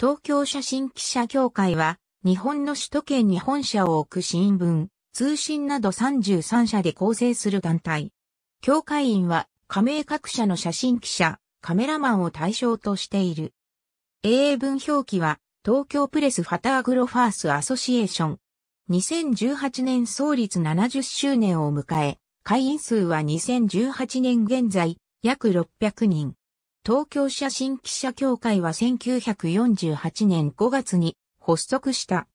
東京写真記者協会は、日本の首都圏に本社を置く新聞、通信など33社で構成する団体。協会員は、加盟各社の写真記者、カメラマンを対象としている。英文表記は、東京プレスファターグロファースアソシエーション。2018年創立70周年を迎え、会員数は2018年現在、約600人。東京写真記者協会は1948年5月に発足した。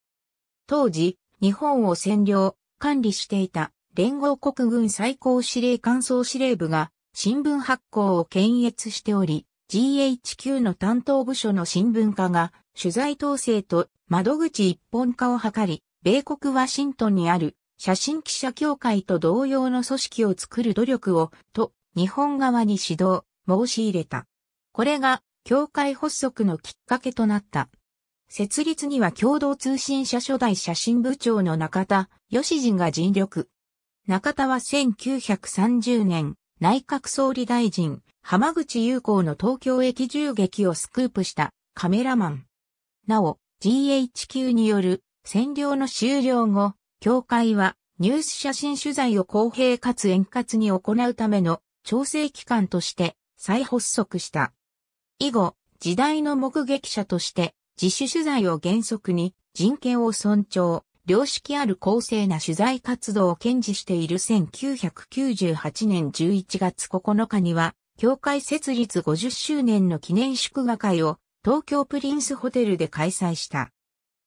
当時、日本を占領、管理していた連合国軍最高司令官総司令部が新聞発行を検閲しており、GHQ の担当部署の新聞課が取材統制と窓口一本化を図り、米国ワシントンにある写真記者協会と同様の組織を作る努力を、と、日本側に指導、申し入れた。これが協会発足のきっかけとなった。設立には共同通信社初代写真部長の中田義人が尽力。中田は1930年、内閣総理大臣、浜口優子の東京駅銃撃をスクープしたカメラマン。なお、GHQ による占領の終了後、協会はニュース写真取材を公平かつ円滑に行うための調整機関として再発足した。以後、時代の目撃者として、自主取材を原則に、人権を尊重、良識ある公正な取材活動を堅持している1998年11月9日には、協会設立50周年の記念祝賀会を東京プリンスホテルで開催した。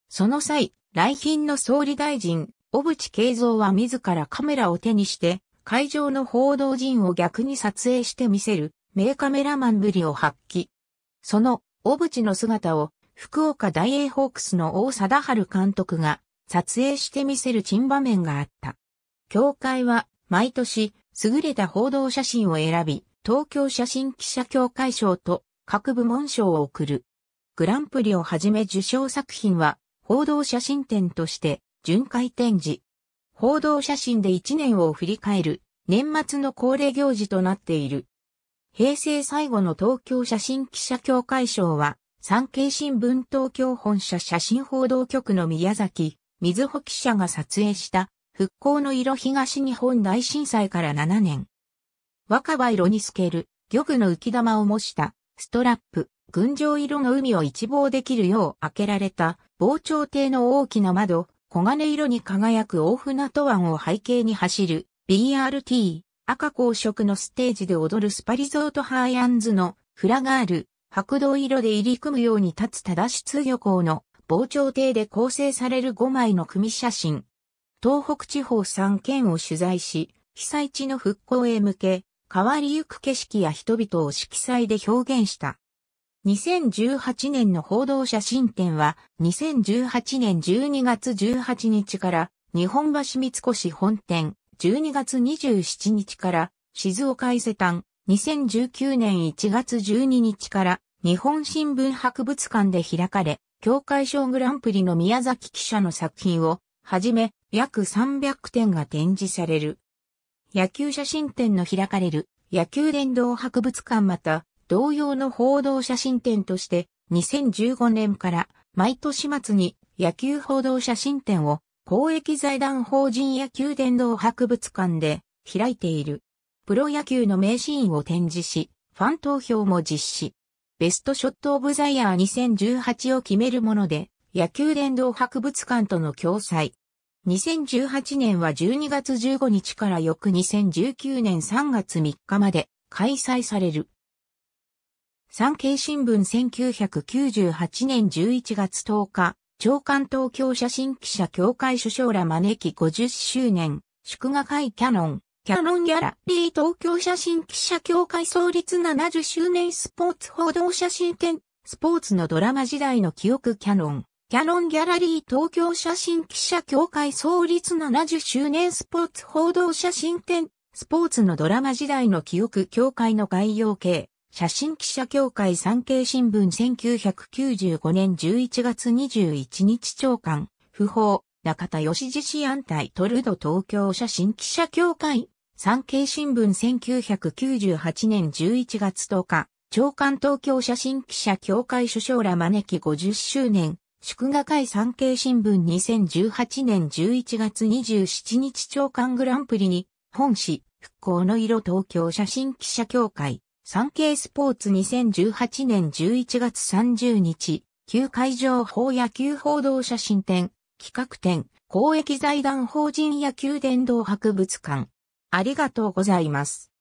その際、来賓の総理大臣、小渕恵三は自らカメラを手にして、会場の報道陣を逆に撮影してみせる、名カメラマンぶりを発揮。その、小渕の姿を、福岡大英ホークスの大貞治監督が、撮影してみせる珍場面があった。協会は、毎年、優れた報道写真を選び、東京写真記者協会賞と各部門賞を贈る。グランプリをはじめ受賞作品は、報道写真展として、巡回展示。報道写真で1年を振り返る、年末の恒例行事となっている。平成最後の東京写真記者協会賞は、産経新聞東京本社写真報道局の宮崎、水穂記者が撮影した復興の色東日本大震災から7年。若葉色に透ける玉の浮き玉を模したストラップ、群青色の海を一望できるよう開けられた防潮堤の大きな窓、黄金色に輝く大船渡湾を背景に走る BRT、赤光色のステージで踊るスパリゾートハーアンズのフラガール、白銅色で入り組むように立つ正出漁港の傍聴堤で構成される5枚の組写真。東北地方3県を取材し、被災地の復興へ向け、変わりゆく景色や人々を色彩で表現した。2018年の報道写真展は、2018年12月18日から、日本橋三越本店、12月27日から静岡伊勢丹2019年1月12日から日本新聞博物館で開かれ、協会賞グランプリの宮崎記者の作品をはじめ約300点が展示される。野球写真展の開かれる野球殿堂博物館また同様の報道写真展として2015年から毎年末に野球報道写真展を公益財団法人野球殿堂博物館で開いている。プロ野球の名シーンを展示し、ファン投票も実施。ベストショットオブザイヤー2018を決めるもので、野球殿堂博物館との共催。2018年は12月15日から翌2019年3月3日まで開催される。産経新聞1998年11月10日、長官東京写真記者協会首相ら招き50周年、祝賀会キャノン、キャノンギャラリー東京写真記者協会創立70周年スポーツ報道写真展、スポーツのドラマ時代の記憶キャノン、キャノンギャラリー東京写真記者協会創立70周年スポーツ報道写真展、スポーツのドラマ時代の記憶協会の概要形、写真記者協会産経新聞1995年11月21日長官、不法、中田義次氏安泰トルド東京写真記者協会、産経新聞1998年11月10日、長官東京写真記者協会首相ら招き50周年、祝賀会産経新聞2018年11月27日長官グランプリに、本誌、復興の色東京写真記者協会、産経スポーツ2018年11月30日、旧会場法野球報道写真展、企画展、公益財団法人野球伝道博物館。ありがとうございます。